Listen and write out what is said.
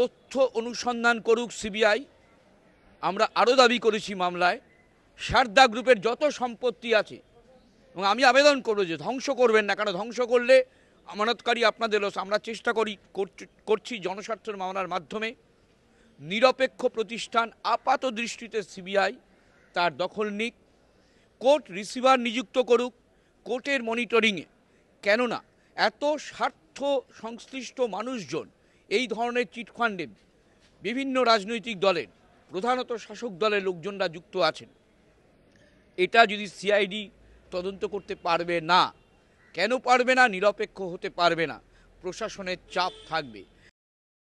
তথ্য অনুসন্ধান করুক সিবিআই আমরা আরও দাবি করেছি মামলায় সারদা গ্রুপের যত সম্পত্তি আছে এবং আমি আবেদন করবো যে ধ্বংস করবেন না কারণ ধ্বংস করলে আমানতকারী আপনাদের আমরা চেষ্টা করি করছি জনস্বার্থের মামলার মাধ্যমে নিরপেক্ষ প্রতিষ্ঠান আপাত দৃষ্টিতে সিবিআই তার দখল নিক কোর্ট রিসিভার নিযুক্ত করুক কোর্টের মনিটরিংয়ে কেননা এত স্বার্থ সংশ্লিষ্ট মানুষজন এই ধরনের চিটফান্ডে বিভিন্ন রাজনৈতিক দলের প্রধানত শাসক দলের লোকজনরা যুক্ত আছেন এটা যদি সিআইডি তদন্ত করতে পারবে না কেন পারবে না নিরপেক্ষ হতে পারবে না প্রশাসনের চাপ থাকবে